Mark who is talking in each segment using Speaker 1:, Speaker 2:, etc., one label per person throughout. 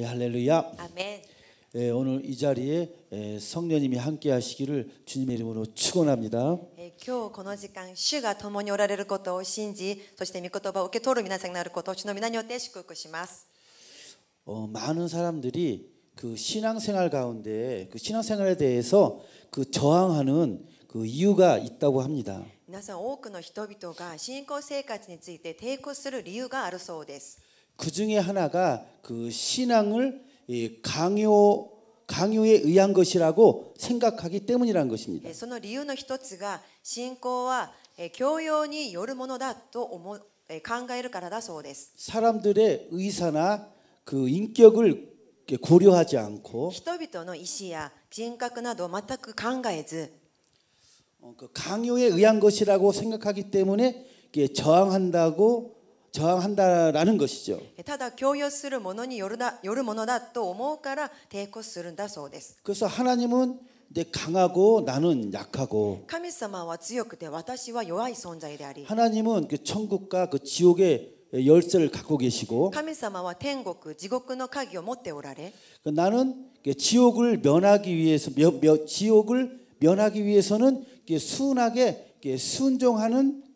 Speaker 1: 예, 할렐루야. 아멘. 예, 오늘 이 자리에 예, 성령님이 함께 하시기를 주님의 이름으로 축원합니다.
Speaker 2: 今日この時間主が共におられることを信じそして御言葉を受け取る皆さんになることを主の皆によって祝福します
Speaker 1: 어, 많은 사람들이 그 신앙생활 가운데 그 신앙생활에 대해서 그 저항하는 그 이유가 있다고 합니다.
Speaker 2: 皆さん多くの人々が信仰生活について抵抗する理由があるそうです。
Speaker 1: 그 중에 하나가 그 신앙을 강요 강요에 의한 것이라고 생각하기 때문이라는 것입니다.
Speaker 2: その理由の一つがるものだと考えるからだそうです 예, 예, 예,
Speaker 1: 사람들의 의사나 그 인격을 고려하지 않고
Speaker 2: 人々の意思や人格など全く考えず
Speaker 1: 그 어, 그 강요에 의한 것이라고 생각하기 때문에 저항한다고 저항한다라는 것이죠. た 그래서 하나님은 내 강하고 나는 약하고. 하나님은 그 천국과 그 지옥의 열쇠를 갖고 계시고. 나는 그 지옥을 면하기 위해서 며, 며, 지옥을 면하기 위해서는 그 순하게 그 순종하는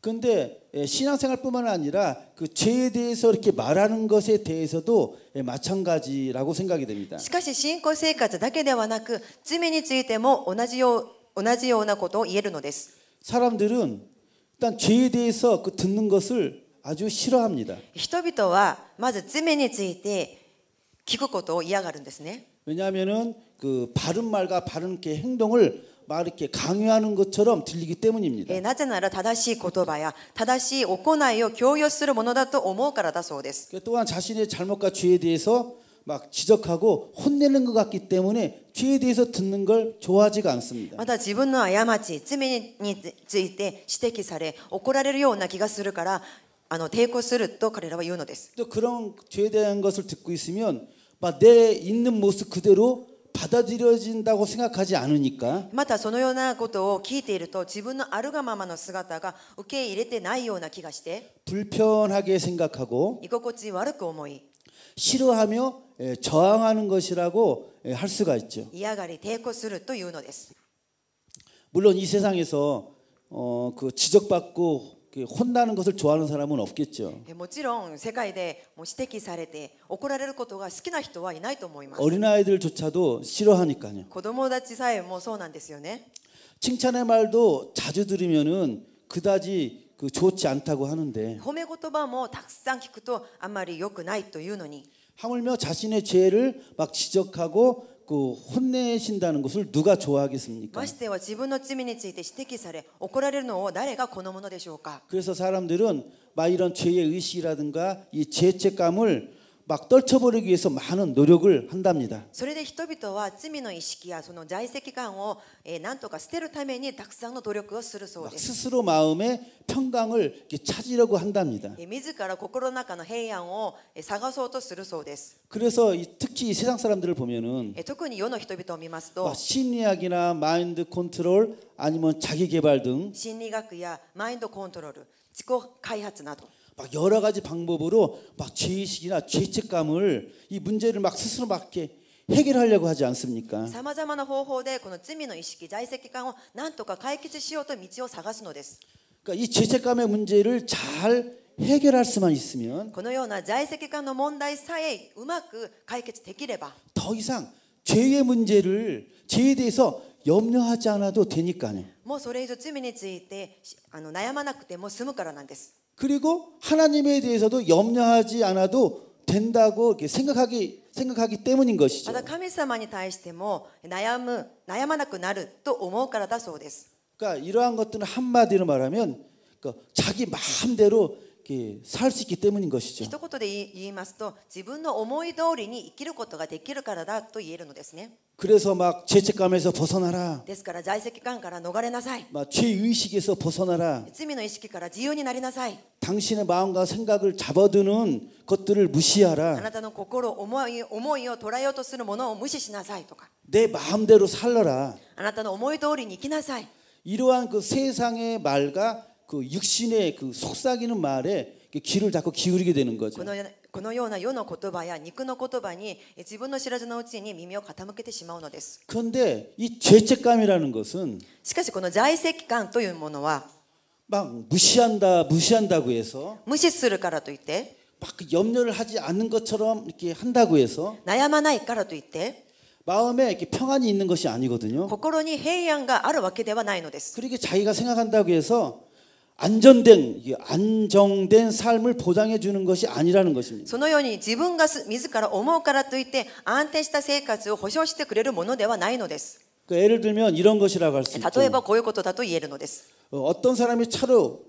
Speaker 1: 근데 예, 신앙생활뿐만 아니라 그 죄에 대해서 이렇게 말하는 것에 대해서도 예, 마찬가지라고 생각이 됩니다.
Speaker 2: しかし信仰生活だけではなく罪についても同じよう同じようなことを言えるのです.
Speaker 1: 그 사람들은 일단 죄에 대해서 그 듣는 것을 아주 싫어합니다.
Speaker 2: 人々はまず罪について聞くことを嫌がるんですね.
Speaker 1: 왜냐하면은 그 바른 말과 바른 게 행동을 막 이렇게 강요하는 것처럼 들리기 때문입니다.
Speaker 2: なぜなら正しい言葉や正しい行いを強要するものだと思うからだそうです. 예, 그
Speaker 1: 또한 자신의 잘못과 죄에 대해서 막 지적하고 혼내는 것 같기 때문에 죄에 대해서 듣는 걸 좋아하지가 않습니다. 마다
Speaker 2: 자신의 過ち、罪について指摘され怒られるような気がするからあの抵抗すると彼らは言うのです。또 그런 죄에 대한
Speaker 1: 것을 듣고 있으면 막내 있는 모습 그대로 받아들여진다고 생각하지 않으니까
Speaker 2: またそのようなことを聞いていると自分のあるがままの姿が受け入れてないような気がして
Speaker 1: 불편하게 생각하고
Speaker 2: 居心地悪く思い
Speaker 1: 싫어하며 에, 저항하는 것이라고 에, 할 수가 있죠.
Speaker 2: 嫌がり抵抗するというのです
Speaker 1: 물론 이 세상에서 어, 그 지적받고 혼나는 것을 좋아하는 사람은 없겠죠.
Speaker 2: もちろん世界でもう指摘されて怒られることが好きな人はいないと思います.
Speaker 1: 어린아이들조차도 싫어하니까요.
Speaker 2: 子供たちさえもそうなんですよね.
Speaker 1: 칭찬의 말도 자주 들으면은 그다지 그 좋지 않다고 하는데.
Speaker 2: 褒め言葉もたくさん聞くとあまり良くないというのに.
Speaker 1: 하물며 자신의 죄를 막 지적하고 그 혼내신다는 것을 누가 좋아하겠습니까?
Speaker 2: ましては自分の罪について指され怒られるのを誰が好むのでしょうか
Speaker 1: 그래서 사람들은 막 이런 죄의 의식이라든가 이 죄책감을 막 떨쳐버리기 위해서 많은 노력을 한답니다.
Speaker 2: それで人々は罪の意識やその在籍感をなんとか捨てるためにたくさんの努力をするそうです。막 예,
Speaker 1: 스스로 마음의 평강을 찾으려고 한답니다.
Speaker 2: 自ら心の中の平安を探そうとするそうです。 예, 예,
Speaker 1: 그래서 특히 세상 사람들을 보면은
Speaker 2: 特に世の人々を見ますと
Speaker 1: 심리학이나 마인드 컨트롤 아니면 자기 개발 등
Speaker 2: 심리학이나 마인드 컨트롤, 自己開発など
Speaker 1: 막 여러 가지 방법으로 막 죄의식이나 죄책감을 이 문제를 막 스스로 막게 해결하려고 하지 않습니까?
Speaker 2: 사마様々な方法でこの 죄의 の意識罪責感を何とか解決しようと道を探すのです
Speaker 1: 그러니까 이 죄책감의 문제를 잘 해결할 수만 있으면
Speaker 2: このような罪責感の問題さえうまく解決できれば더
Speaker 1: 그 이상 죄의 문제를 죄에 대해서 염려하지 않아도 되니까요. 그리고 하나님에 대해서도 염려하지 않아도 된다고 생각하기 생각하기 때문인 것이죠. 그러니까 이러한 것들은 한마디로 말하면 그러니까 자기 마음대로
Speaker 2: け살수있기때문인一言で言いますと、自分の思い通りに生きることができるからだと言えるのですね。
Speaker 1: 그래서 막 죄책감에서 벗어나라. 막 죄의식에서 벗어나라. 당신의 마음과 생각을 잡아두는 것들을 무시하라. 내 마음대로 살러라. 이러한 그 세상의 말과 그 육신의 그 속삭이는 말에 귀를 자꾸 기울이게 되는 거죠.
Speaker 2: このような世の言葉や肉の言葉に自分の知らずのうちに耳を傾けてしまうのです.
Speaker 1: 그런데 이 죄책감이라는 것은
Speaker 2: しかしこの在籍感というものは막
Speaker 1: 무시한다 무시한다고 해서 무시するからといって막 그 염려를 하지 않는 것처럼 이렇게 한다고 해서 悩まないからといって 마음에 이렇게 평안이 있는 것이 아니거든요. 心に平安があるわけではないのです. 그렇게 자기가 생각한다고 해서 안전된 안정된 삶을 보장해 주는 것이 아니라는 것입니다.
Speaker 2: そのように自分が自ら思うからといって安定した生活を保障してくれるものではないのです.그
Speaker 1: 예를 들면 이런 것이라고 할수 있죠.
Speaker 2: 例えばこういうことだと言えるのです.
Speaker 1: 어떤 사람이 차로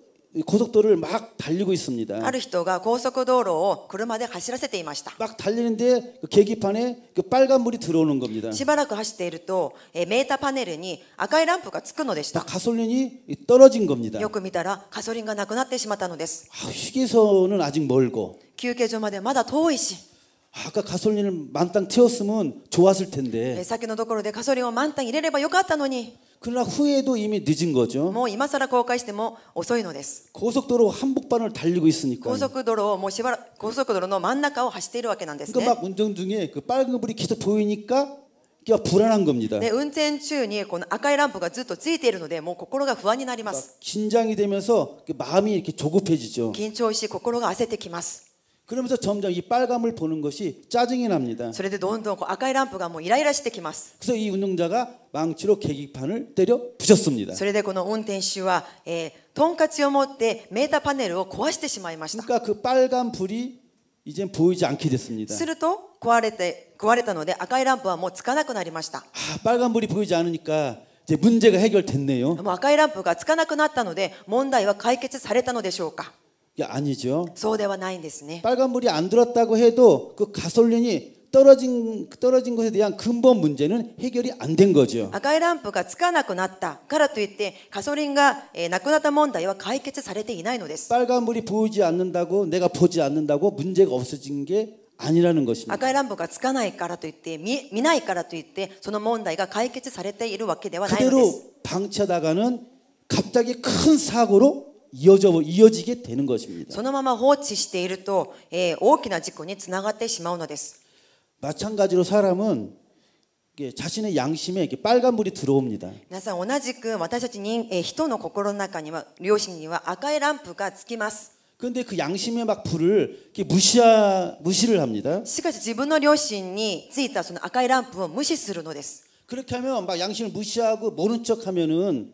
Speaker 1: 고속도로를 막 달리고 있습니다.
Speaker 2: ある人が高速道路を車で走らせていました.막
Speaker 1: 달리는데 그 계기판에 그 빨간 물이 들어오는 겁니다.
Speaker 2: しばらく走っているとメーターパネルに赤いランプがつくのでした. 가솔린이 떨어진 겁니다. よく見たらガソリンがなくなってしまったのです. 아,
Speaker 1: 휴게소는 아직 멀고.
Speaker 2: 休憩所までまだ遠いし.
Speaker 1: 아까 가솔린을 만땅 태웠으면 좋았을 텐데.
Speaker 2: 先のところでガソリンを満タン入れればよかったのに.
Speaker 1: 그러나 후에도 이미 늦은 거죠.
Speaker 2: もう今更公開しても遅いのです. 뭐 뭐
Speaker 1: 고속도로 한복판을 달리고 있으니까.
Speaker 2: 고속도로 もうしばらく고속도로の真ん中を走っているわけなんですね.
Speaker 1: 뭐 그러니까 네? 막 운전 중에 그 빨간 그 불이 계속 보이니까 가 불안한 겁니다. 네,
Speaker 2: 운전 중에 この赤いランプがずっとついているのでもう心が不安になります.
Speaker 1: 긴장이 되면서 그 마음이 이렇게 조급해지죠. 긴장し心が焦ってきます. 그러면서 점점 이 빨감을 보는 것이 짜증이 납니다. それでどんどん赤いランプがもうイライラしてきます. 그래서 이 운동자가 망치로 계기판을 때려 부셨습니다.
Speaker 2: それでこの運転手は、えー、トンカチを持ってメーターパネルを壊してしまいました. 그러니까 그 빨간
Speaker 1: 불이 이제 보이지 않게 됐습니다.
Speaker 2: すると壊れて壊れたので赤いランプはもうつかなくなりました. 아,
Speaker 1: 빨간 불이 보이지 않으니까 이제 문제가 해결됐네요.
Speaker 2: 뭐赤いランプがつかなくなったので問題は解決されたのでしょうか?
Speaker 1: 아니죠. So ではないんですね. 빨간불이 안 들었다고 해도 그 가솔린이 떨어진 떨어진 것에 대한 근본 문제는 해결이 안 된 거죠.
Speaker 2: 赤いランプがつかなくなったからといってガソリがなくなった問題は解決されていないのです
Speaker 1: 빨간불이 보이지 않는다고 내가 보지 않는다고 문제가 없어진 게 아니라는 것입니다.
Speaker 2: 아까 람보가 つかないからといって見ないからといってその問題が解決されているわけではないのです. 그대로
Speaker 1: 방치하다가는 갑자기 큰 사고로 이어져 이어지게 되는 것입니다.
Speaker 2: そのまま放置していると大きな事故につながってしまうのです.
Speaker 1: 마찬가지로 사람은 자신의 양심에 이렇게 빨간 불이 들어옵니다.
Speaker 2: 皆さん同じく私たち人人の心の中には良心には赤いランプがつきます.
Speaker 1: 근데 그 양심의 막 불을 무시하 무시를 합니다.
Speaker 2: しかし自分の良心についたその赤いランプを無視するのです.
Speaker 1: 그렇게 하면 막 양심을 무시하고 모른 척하면은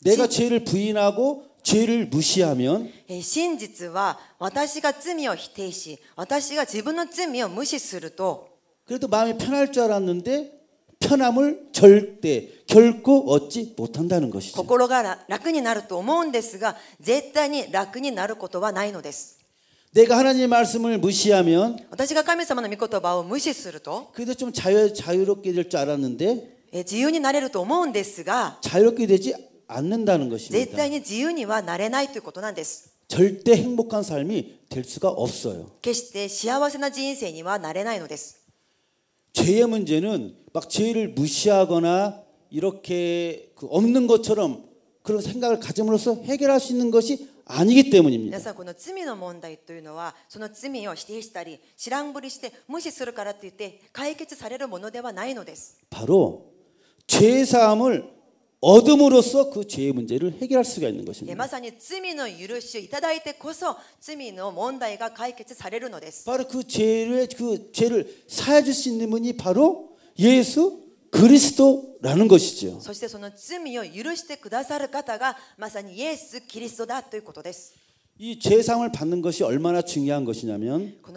Speaker 1: 내가 죄를 부인하고 죄를 무시하면
Speaker 2: 真実は私が罪を否定し私が自分の罪を無視すると 예, 그래도 마음이 편할 줄 알았는데 편함을
Speaker 1: 절대 결코 얻지 못한다는 것이죠.
Speaker 2: 心が楽になると思うんですが絶対に楽になることはないのです
Speaker 1: 내가 하나님의 말씀을 무시하면
Speaker 2: 私が神様の御言葉を無視すると
Speaker 1: 그래도 좀 자유 자유롭게 될 줄 알았는데 自由になれると思うんですが 예, 자유롭게 되지 않는다는 것입니다.
Speaker 2: 絶対に自由にはなれないということなんです。
Speaker 1: 절대 행복한 삶이 될 수가 없어요.
Speaker 2: 決して幸せな人生にはなれないのです.
Speaker 1: 죄의 문제는 막 죄를 무시하거나 이렇게 그 없는 것처럼 그런 생각을 가짐으로써 해결할 수 있는 것이 아니기 때문입니다.
Speaker 2: 皆さんこの罪の問題というのはその罪を否定したり知らんぶりして無視するからといって解決されるものではないのです.
Speaker 1: 바로 죄 사함을 얻음으로써 그 죄의 문제를 해결할 수가 있는 것입니다. 바로 그 죄를 그 죄를 사해 줄 수 있는 분이 바로 예수 그리스도라는 것이죠.
Speaker 2: そしてその罪を許してくださる方がまさにイエス・キリストだということです.이
Speaker 1: 죄상을 받는 것이 얼마나 중요한 것이냐면 그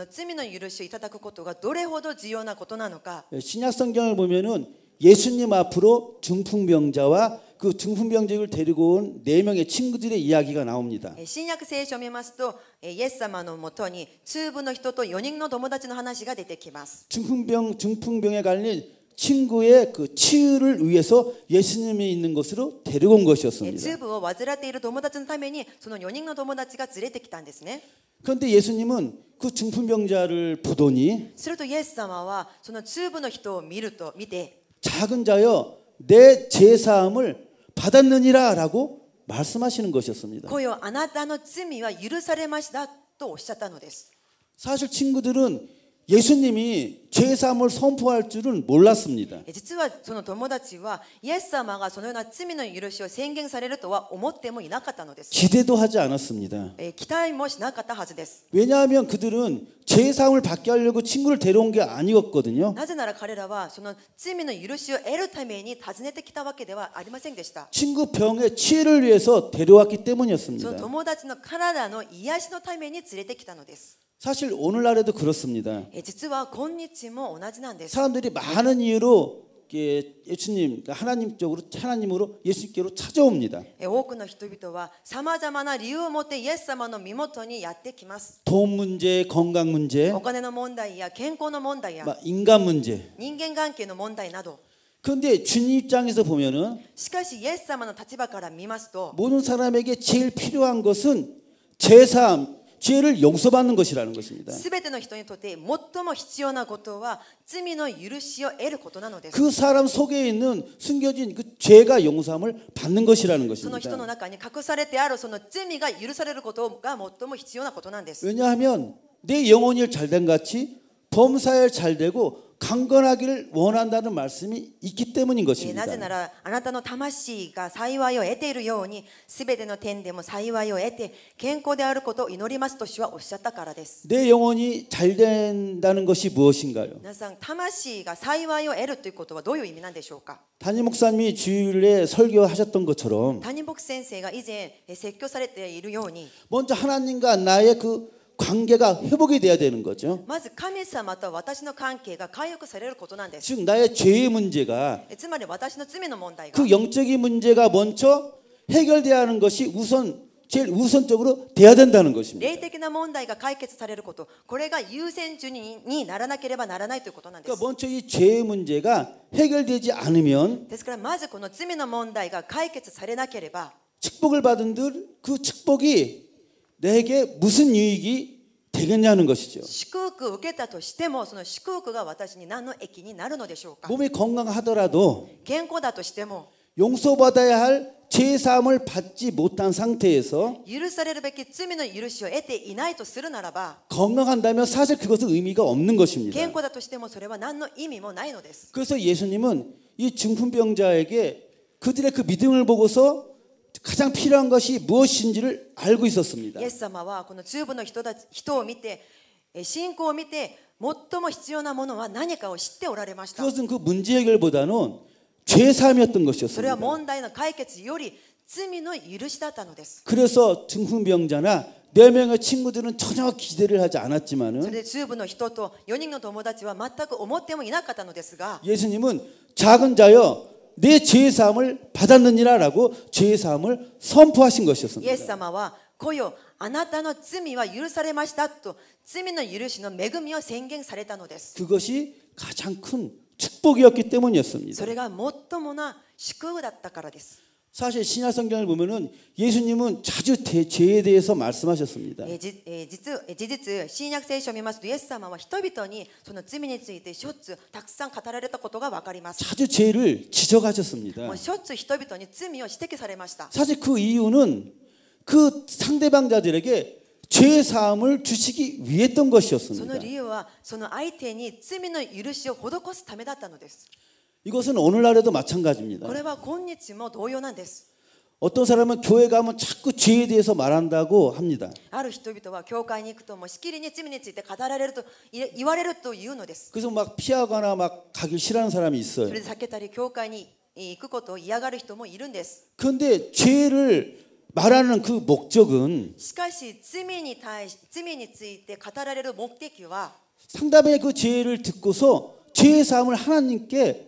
Speaker 1: 예, 신약 성경을 보면은 예수님 앞으로 중풍병자와 그 중풍병자를 데리고 온 네 명의 친구들의 이야기가 나옵니다.
Speaker 2: 신약 성경을 見ますと, 예수様のもとに 通部の人と4人の友達の話が出てきます.
Speaker 1: 중풍병 중풍병에 걸린 친구의 그 치유를 위해서 예수님이 있는 곳으로 데리고 온 것이었습니다.
Speaker 2: 중풍을 예, 患っている友達のためにその4人の友達が連れてきたんですね.
Speaker 1: 그런데 예수님은 그 중풍병자를 보더니
Speaker 2: 그래서 예수様はその中部の人を見ると見て
Speaker 1: 작은 자여 내 제사함을 받았느니라라고 말씀하시는 것이었습니다.
Speaker 2: 고요, 아나타의 죄는 許されましたとおっしゃった
Speaker 1: 사실 친구들은 예수님이 죄삼을 선포할 줄은 몰랐습니다.
Speaker 2: 実はその友達はイエス様がそのような罪の許しを宣言されるとは思ってもいなかったのです.
Speaker 1: 기대도 하지 않았습니다.
Speaker 2: 期待もしなかったはずです.
Speaker 1: 왜냐하면 그들은 죄삼을 받게 하려고 친구를 데려온 게 아니었거든요.
Speaker 2: なぜなら彼らはその罪の許しを得るために訪ねてきたわけではありませんでした.
Speaker 1: 친구 병의 치유를 위해서 데려왔기 때문이었습니다.
Speaker 2: その友達の体の癒しのために連れてきたのです.
Speaker 1: 사실 오늘날에도 그렇습니다. 예, 사람들이 많은 이유로 예수님 그러니까 하나님 쪽으로 하나님으로 예수께로 찾아옵니다. 예, 돈 문제, 건강 문제, 인간 문제, 人間데 주님 입장에서 보면은 모든 사람에게 제일 필요한 것은 제사 죄를 용서받는 것이라는 것입니다. 그 사람 속에 있는 숨겨진 그 죄가 용서함을 받는 것이라는 것입니다. 왜냐하면 내 영혼이 잘된 같이 범사에 잘되고 강건하기를 원한다는 말씀이 있기 때문인 것입니다.
Speaker 2: なぜならあなたの魂が幸いを得ているように全ての点でも幸いを得て健康であることを祈りますとしはおっしゃったからです내
Speaker 1: 영혼이 잘 된다는 것이 무엇인가요?
Speaker 2: 皆さん魂が幸いを得るということはどういう意味なんでしょうか?
Speaker 1: 단임 목사님이 주일에 설교하셨던 것처럼
Speaker 2: 단임 목사 선생가 이제 설교されているように
Speaker 1: 먼저 하나님과 나의 그 관계가 회복이 돼야 되는 거죠. 즉 나의 죄의 문제가 그 영적인 문제가 먼저 해결돼야 하는 것이 우선 제일 우선적으로 돼야 된다는
Speaker 2: 것입니다.霊적인 문제가 해결될 것도, これが優先順位にらなければならないということなんです 그러니까 먼저 이
Speaker 1: 죄의 문제가 해결되지 않으면
Speaker 2: ですからまずこの罪の問題が解決されな
Speaker 1: 축복을 받은 들그 축복이 내게 무슨 유익이 되겠냐는 것이죠.
Speaker 2: 祝福を受けたとしてもその祝福が私に何の益になるのでしょうか?
Speaker 1: 몸이 건강하더라도
Speaker 2: 健康だとしても
Speaker 1: 용서받아야 할 죄사함을 받지 못한 상태에서
Speaker 2: 許されるべき罪の許しを得ていないとするならば
Speaker 1: 건강한다면 사실 그것은 의미가 없는 것입니다.
Speaker 2: 健康だとしてもそれは何の意味もないのです.
Speaker 1: 그래서 예수님은 이 중풍병자에게 그들의 그 믿음을 보고서 가장 필요한 것이 무엇인지를 알고 있었습니다.
Speaker 2: 예수様はこの中部の人たち人を見て信仰を見て最も必要なものは何かを知っておられました.
Speaker 1: 예, 그것은 그 문제 해결보다는 죄 사함이었던 것이었습니다.
Speaker 2: それは問題の解決より罪の許しだったのです.
Speaker 1: 그래서 증풍병자나 네 명의 친구들은 전혀 기대를 하지 않았지만은 예수님은 작은 자여 내 죄의 사함을 받았느니라라고 죄의 사함을 선포하신 것이었습니다.
Speaker 2: 예수様は 고요, あなたの罪は許されましたと罪の許しの恵みを宣言されたのです.
Speaker 1: 그것이 가장 큰 축복이었기 때문이었습니다.
Speaker 2: それが最もな祝福だったからです.
Speaker 1: 사실 신약 성경을 보면은 예수님은 자주 죄에 대해서 말씀하셨습니다.
Speaker 2: 実実新約聖書を見ますとイエス様は人々にその罪についてしょっちゅうたくさん語られたことがわかります.
Speaker 1: 자주 죄를 지적하셨습니다.
Speaker 2: しょっちゅう人々に罪を指摘されました. 사실
Speaker 1: 그 이유는 그 상대방자들에게 죄 사함을 주시기 위했던 것이었습니다.
Speaker 2: その理由はその相手に罪の許しを施すためだったのです.
Speaker 1: 이것은 오늘날에도 마찬가지입니다.
Speaker 2: これは今日も同様なんです。
Speaker 1: 어떤 사람은 교회 가면 자꾸 죄에 대해서 말한다고 합니다.
Speaker 2: ある人々は教会に行くともしきりに罪について語られると言われるというのです.
Speaker 1: 그래서 막 피하거나 막 가기 싫어하는 사람이 있어요.
Speaker 2: それで避けたり教会に行くことを嫌がる人もいるんです.
Speaker 1: 근데 죄를 말하는 그 목적은
Speaker 2: しかし罪に対し罪について語られる目的は
Speaker 1: 상담의 그 죄를 듣고서 죄의 사함을 하나님께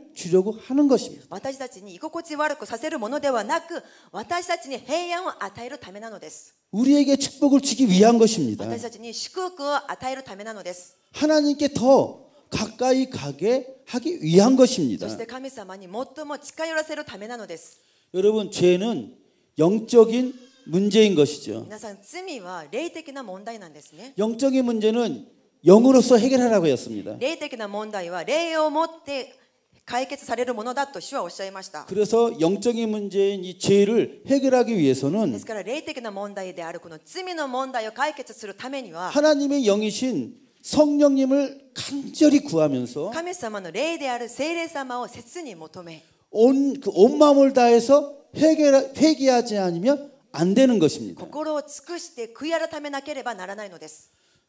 Speaker 1: 주려고 하는 것입니다.
Speaker 2: 私たちに居心地悪くさせるものではなく、私たちに平安を与えるためなのです。
Speaker 1: 우리에게 축복을 주기 위한 것입니다.
Speaker 2: 私たちに祝福を与えるためなのです。
Speaker 1: 하나님께 더 가까이 가게 하기 위한 것입니다.
Speaker 2: そして神様に最も近寄らせるためなのです。
Speaker 1: 여러분 죄는 영적인 문제인 것이죠.
Speaker 2: 皆さん罪は霊的な問題なんですね。
Speaker 1: 영적인 문제는 영으로서 해결하라고 했습니다.
Speaker 2: 霊的な問題は霊を持って解決されるものだと主はおっしゃいました。그
Speaker 1: 래서영적인문제인이죄를해결하기위해서는です
Speaker 2: から霊的な問題であるこの罪の問題を解決するためには하나
Speaker 1: 님의영이신성령님을간절히구하면서
Speaker 2: 神様の霊である聖霊様を切に求め
Speaker 1: 온그온마음을다해서회개회개하지아니면안되는것입니다
Speaker 2: 心を尽くして悔い改めなければならないのです。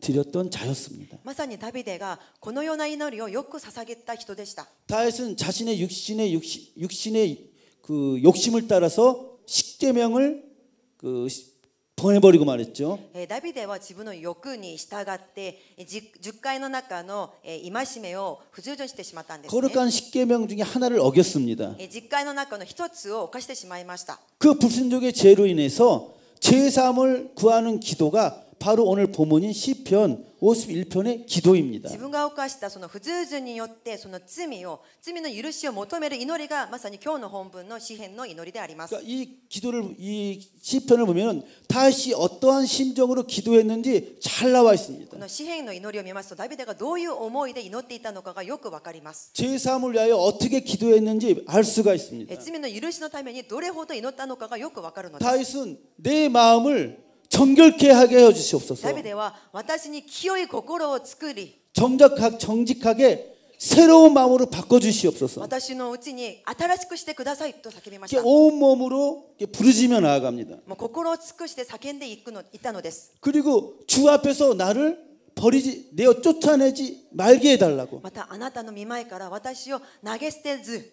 Speaker 1: 드렸던 자였습니다.
Speaker 2: まさにダビデがこのような祈りをよく捧げた人でした.
Speaker 1: 다윗은 자신의 육신의 육신, 육신의 그 욕심을 따라서 십계명을 그 보내버리고 말했죠.
Speaker 2: 예, 다비데와 자신의 욕구에 従って10回の中の戒めを不従順してしまったんです. 예, 거룩한
Speaker 1: 십계명 중에 하나를 어겼습니다. 1
Speaker 2: 예, 0回の中の1つを犯してしま그
Speaker 1: 불순종의 죄로 인해서 죄 사함을 구하는 기도가 바로 오늘 본문인 시편 51편의 기도입니다.
Speaker 2: 自分が犯したその不従順によってその罪を罪の許しを求める祈りがまさに今日の本文の詩篇の祈りであります.이
Speaker 1: 기도를 이 시편을 보면 다시 어떠한 심정으로 기도했는지 잘 나와 있습니다.
Speaker 2: この詩篇の祈りを見ますとダビデがどういう思いで祈っていたのかがよくわかります.
Speaker 1: 죄사함을 위하여 어떻게 기도했는지 알 수가 있습니다.
Speaker 2: 罪の許しのためにどれほど祈ったのかがよくわかるのです.다윗은
Speaker 1: 내 마음을 정결케 하게 하여 주시옵소서.
Speaker 2: ダビデは私に清い心を作り
Speaker 1: 정직하, 정직하게 새로운 마음으로 바꿔 주시옵소서.
Speaker 2: 私のうちに新しくしてくださいと叫びまし
Speaker 1: た。온 몸으로 부르짖며 나아갑니다.
Speaker 2: 心を尽くして叫んでいくのいたのです 뭐
Speaker 1: 그리고 주 앞에서 나를 버리지 내어 쫓아내지 말게 해달라고.
Speaker 2: またあなたの見から私を投げ捨てず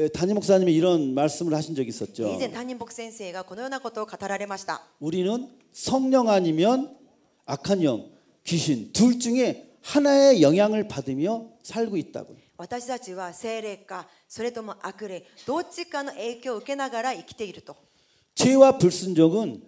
Speaker 1: 예, 담임 목사님이 이런 말씀을 하신 적이 있었죠. 이제
Speaker 2: 담임 복先生가 このようなことを語られました.
Speaker 1: 우리는 성령 아니면 악한 영, 귀신 둘 중에 하나의 영향을 받으며 살고 있다고.
Speaker 2: 私たちは精霊かそれとも悪霊どっちかの影響受けながら生きていると
Speaker 1: 죄와 불순종은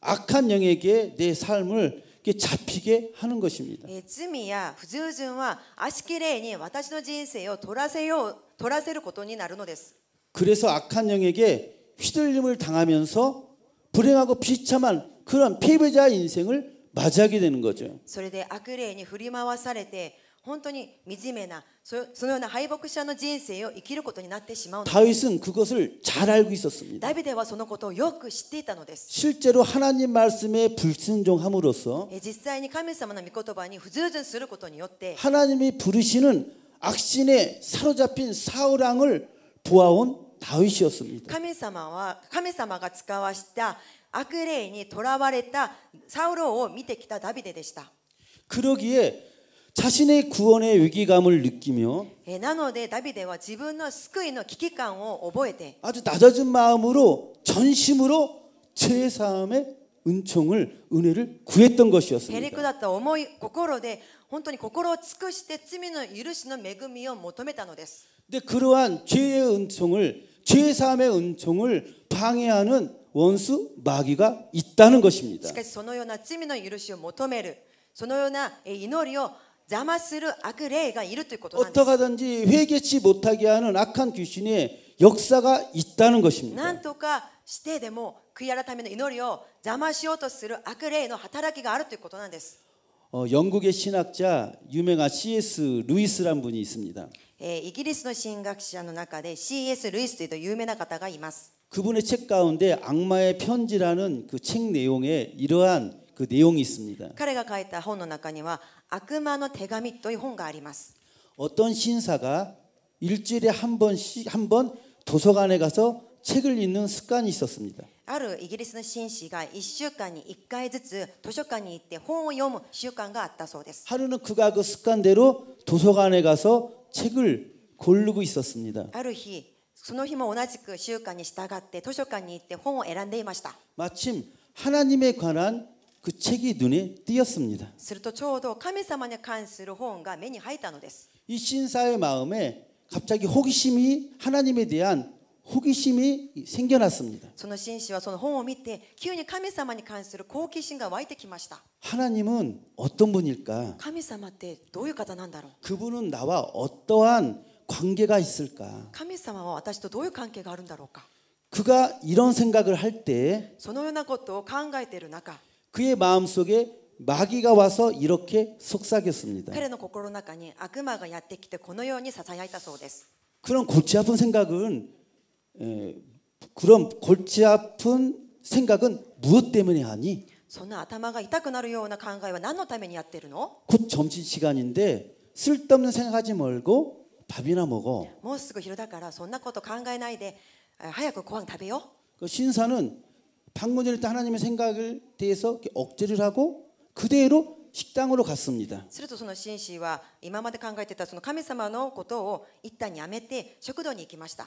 Speaker 1: 악한 영에게 내 삶을 잡히게 하는 것입니다.
Speaker 2: 罪や不従順は悪しき霊に私の人生を取らせよう 돌아세르 고돈이 나르노데스.
Speaker 1: 그래서 악한 영에게 휘둘림을 당하면서 불행하고 비참한 그런 패배자 인생을 맞이하게 되는 거죠.
Speaker 2: それで悪霊に振り回されて本当に惨めなそのような敗北者の人生を生きることになってしまう
Speaker 1: 다윗은 그것을 잘 알고 있었습니다.
Speaker 2: 다윗은そのことをよく知っていたのです.
Speaker 1: 실제로 하나님 말씀에 불순종함으로써
Speaker 2: 実際に神様の御言葉に不従順することによって
Speaker 1: 하나님이 부르시는 악신에 사로잡힌 사울 왕을 보아온 다윗이었습니다.
Speaker 2: 神様は神様が使わした悪霊に囚われたサウロを見てきたダビデでした.
Speaker 1: 그러기에 자신의 구원의 위기감을 느끼며
Speaker 2: なのでダビデは自分の救いの危機感を覚えて
Speaker 1: 아주 낮아진 마음으로 전심으로 죄사함의 은총을 은혜를 구했던 것이었습니다. 本当に心を尽くして罪の許しの恵みを求めたのです。で、그러한죄의은총을죄사함의은총을방해하는 원수 마귀가 있다는 것입니다.
Speaker 2: しかしそのような罪の許しを求める、そのような祈りを邪魔する悪霊がいるということなんです.
Speaker 1: 어떠하든지 회개치 못하게 하는 악한 귀신의 역사가 있다는 것입니다.
Speaker 2: なんとかしてでも悔い改めの祈りを邪魔しようとする悪霊の働きがあるということなんです。
Speaker 1: 어, 영국의 신학자 유명한 C.S. 루이스란 분이 있습니다.
Speaker 2: えー、イギリスの神学者の中で C.S. ルイスという有名な方がいます。
Speaker 1: 그분의 책 가운데 악마의 편지라는 그책 내용에 이러한 그 내용이 있습니다.
Speaker 2: 彼が書いた本の中には悪魔の手紙という本があります。
Speaker 1: 어떤 신사가 일주일에 한 번씩 한번 도서관에 가서 책을 읽는 습관이 있었습니다.
Speaker 2: あるイギリスの紳士が1週間に1回ずつ図書館に行って本を読む習慣があったそうです.
Speaker 1: 하루는 그가 그 습관대로 도서관에 가서 책을 고르고 있었습니다.
Speaker 2: ある日その日も同じく習慣に従って図書館に行って本を選んでいました.
Speaker 1: 마침 하나님에 관한 그 책이 눈에 띄었습니다.
Speaker 2: するとちょうど神様に関する本が目に入ったのです.이
Speaker 1: 신사의 마음에 갑자기 호기심이 하나님에 대한 호기심이 생겨났습니다.
Speaker 2: その紳士はその本を見て急に神様に関する好奇心が湧いてきました.
Speaker 1: 하나님은 어떤 분일까?
Speaker 2: 神様ってどういう方なんだろう?
Speaker 1: 그분은 나와 어떠한 관계가 있을까?
Speaker 2: 神様は私とどういう関係があるんだろうか?
Speaker 1: 그가 이런 생각을 할 때,
Speaker 2: そのようなことを考えている中,
Speaker 1: 그의 마음 속에 마귀가 와서 이렇게 속삭였습니다.
Speaker 2: 彼の心の中に悪魔がやってきてこのように囁いたそうです.
Speaker 1: 그런 골치 아픈 생각은 예, 그런 골치 아픈 생각은 무엇 때문에 하니?
Speaker 2: そんな頭が痛くなるような考えは何のためにやってるの?곧
Speaker 1: 점심 시간인데 쓸데없는 생각하지 말고 밥이나 먹어.
Speaker 2: もうすぐ昼だからそんなこと考えないで早くご飯食べよ.그
Speaker 1: 아, 신사는 방문 전에 하나님의 생각을 대해서 억제를 하고 그대로 식당으로 갔습니다.
Speaker 2: 그래서 그 신씨는 이마마데 考えてたその神様のことを一旦やめて食堂に行きました.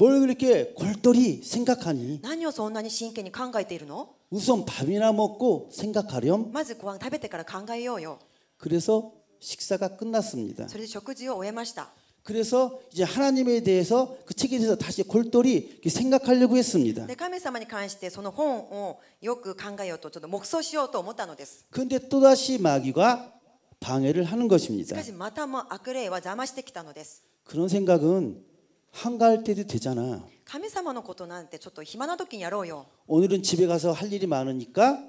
Speaker 1: 뭘 그렇게 골똘히 생각하니?
Speaker 2: 何をそんなに真剣に考えているの?
Speaker 1: 우선 밥이나 먹고 생각하렴. まずご飯食べてから考えようよ. 그래서 식사가 끝났습니다.
Speaker 2: それで食事を終えました.
Speaker 1: 그래서 이제 하나님에 대해서 그 책에 대해서 다시 골똘히 생각하려고 했습니다. 네, 그런데 또다시 마귀가 방해를 하는 것입니다. 그런 생각은 한가할 때도 되잖아.
Speaker 2: 神様のことなんてちょっと暇な時にやろうよ.
Speaker 1: 오늘은 집에 가서 할 일이 많으니까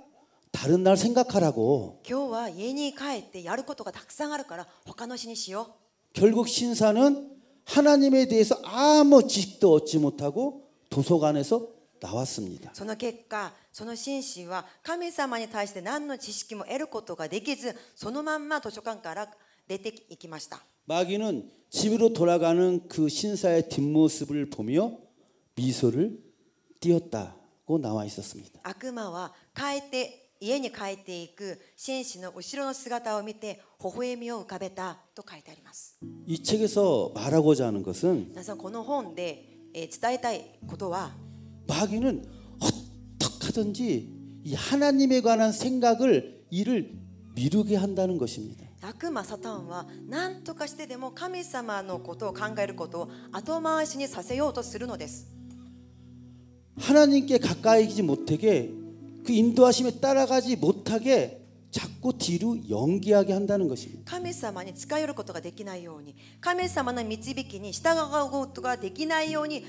Speaker 1: 다른 날 생각하라고.
Speaker 2: 今日は家に帰ってやることがたくさんあるから他の日にしよう.
Speaker 1: 결국 신사는 하나님에 대해서 아무 지식도 얻지 못하고 도서관에서 나왔습니다.
Speaker 2: その結果、その心身は神様に対して何の知識も得ることができず、そのまんま図書館から出ていきました。
Speaker 1: 마귀는 집으로 돌아가는 그 신사의 뒷모습을 보며 미소를 띄었다고 나와 있었습니다.
Speaker 2: 악마와 帰って家に帰っていく紳士の後ろ姿を見て微笑みを浮かべたと書いてあります。이
Speaker 1: 그 책에서 말하고자 하는 것은
Speaker 2: 皆さんこの本で伝えたいことは
Speaker 1: 마귀는 어떻게든지 이 하나님에 관한 생각을 이를 미루게 한다는 것입니다.
Speaker 2: 悪魔サタンは何とかしてでも神様のことを考えることを後回しにさせようとするのです。
Speaker 1: 하나님께가까이지못하게그인도하심에따라가지못하게자꾸뒤로연기하게한다는것입니
Speaker 2: 다神様に近寄ることができないように、神様の導きに従うことができないように、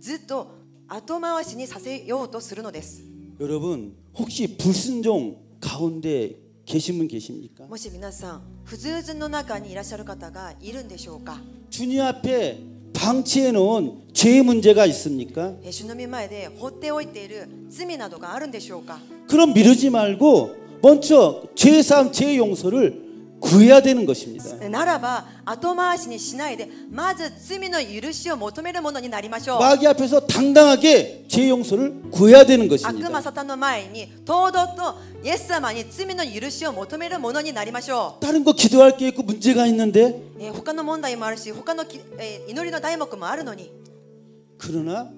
Speaker 2: ずっと後回しにさせようとするのです。
Speaker 1: 여러분혹시불순종가운데 계시면 계십니까?
Speaker 2: もし皆さん、不通図の中にいらっしゃる方がいるんでしょうか
Speaker 1: 주님 앞에 방치해 놓은 죄의 문제가 있습니까?
Speaker 2: え主の御前で放っておいている罪などがあるんでしょうか
Speaker 1: 그럼 미루지 말고 먼저 죄 사함, 죄 용서를 구해야 되는 것입니다.
Speaker 2: ならば後回しにしないでまず罪の許しを求めるものになりましょう. 마귀
Speaker 1: 앞에서 당당하게 죄 용서를 구해야 되는 것입니다. 악마
Speaker 2: 사탄의 前に堂々とイエス様に罪の許しを求めるものになりましょう.
Speaker 1: 다른 거 기도할 게 있고 문제가 있는데.
Speaker 2: 예, 他の問題もあるし,他の祈りの題目もあるのに.
Speaker 1: 그러나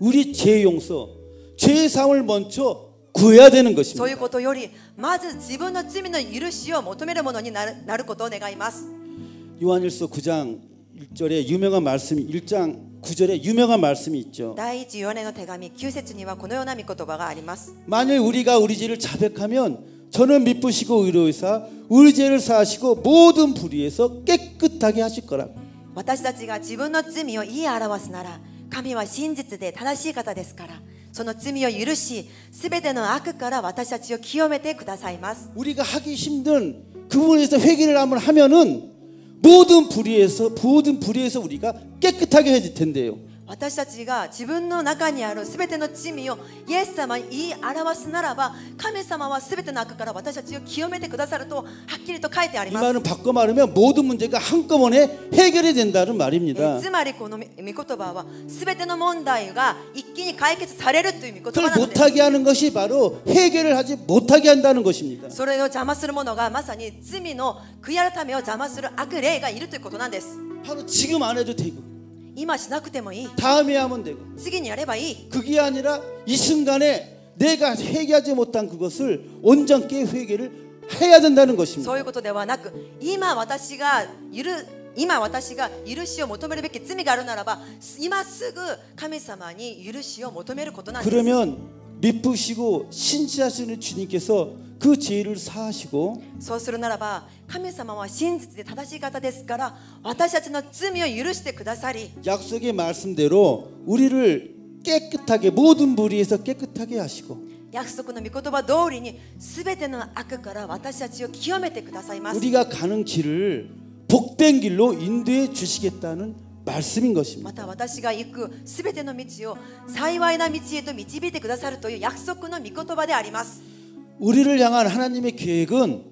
Speaker 1: 우리 죄 용서, 죄 사함을 먼저 구해야 되는 것입니다.
Speaker 2: そういうことよりまず自分の罪の許しを求めるものになることを願います.
Speaker 1: 요한일서 9장 1절에 유명한 말씀이 1장 9절에 유명한 말씀이 있죠.
Speaker 2: 第一ヨハネの手紙9節にはこのような御言葉があります.
Speaker 1: 만일 우리가 우리 죄를 자백하면 저는 미쁘시고 의로이사 우리 죄를 사하시고 모든 불의에서 깨끗하게 하실 거라.
Speaker 2: 私たちが自分の罪を言い表すなら神は真実で正しい方ですから。その罪を許し、すべての悪から私たちを清めてくださいます。 우리가
Speaker 1: 하기 힘든 그 부분에서 회개를 하면은 모든 불의에서 모든 불의에서 우리가 깨끗하게 해질 텐데요.
Speaker 2: 私たちが自分の中にある全ての罪をイエス様に言い表すならば神様は全ての悪から私たちを清めてくださるとはっきりと書いてあります。つまりこの御言葉は全ての問題が一気に解決されるという御言葉なのです。それを邪魔する者がまさに罪の悔い改めを邪魔する悪霊がいるということなんです。今しなくてもいい。 다음에
Speaker 1: 하면 되고 次にやればいい。 그게 아니라 이 순간에 내가 회개하지 못한 그것을 온전케 회개를 해야 된다는 そ 것입니다.
Speaker 2: ういうことではなく、今私が許今私が許しを求めるべき罪があるならば、今すぐ神様に許しを求めることなんです。 그러면
Speaker 1: 미쁘시고 신실하시는 주님께서 그 죄를 사하시고
Speaker 2: そうするならば神様は真実で正しい方ですから私たちの罪を許してくださり
Speaker 1: 약속의 말씀대로 우리를 깨끗하게 모든 불의에서 깨끗하게 하시고
Speaker 2: 約束の御言葉通りに全ての悪から私たちを清めてくださいます。우리가가는길을복된길로인도해주시겠다는
Speaker 1: 말씀인 것입니다.
Speaker 2: 마타 私が行く全ての道を幸いな道へと導いてくださるという約束の御言葉であります。
Speaker 1: 우리를 향한 하나님의 계획은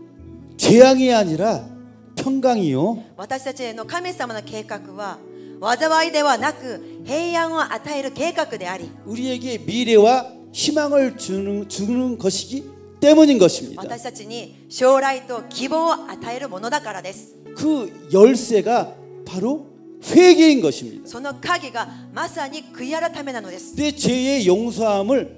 Speaker 1: 재앙이 아니라 평강이요.
Speaker 2: 私たちへの神様の計与える計画であり 우리에게
Speaker 1: 미래와 희망을 주는, 주는 것이기 때문인 것입니다. 그 열쇠가 바로 회개인 것입니다.
Speaker 2: 내 죄의
Speaker 1: 용서함을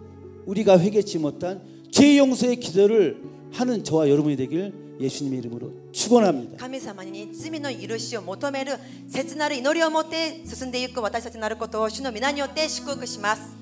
Speaker 1: 우리가 회개치 못한 죄 용서의 기도를 하는 저와 여러분이 되길 예수님의 이름으로 축원합니다.
Speaker 2: 하나님 죄의 용서를 求める切なる祈りを持って進んでいく私たちになることを主の皆によって祝福します。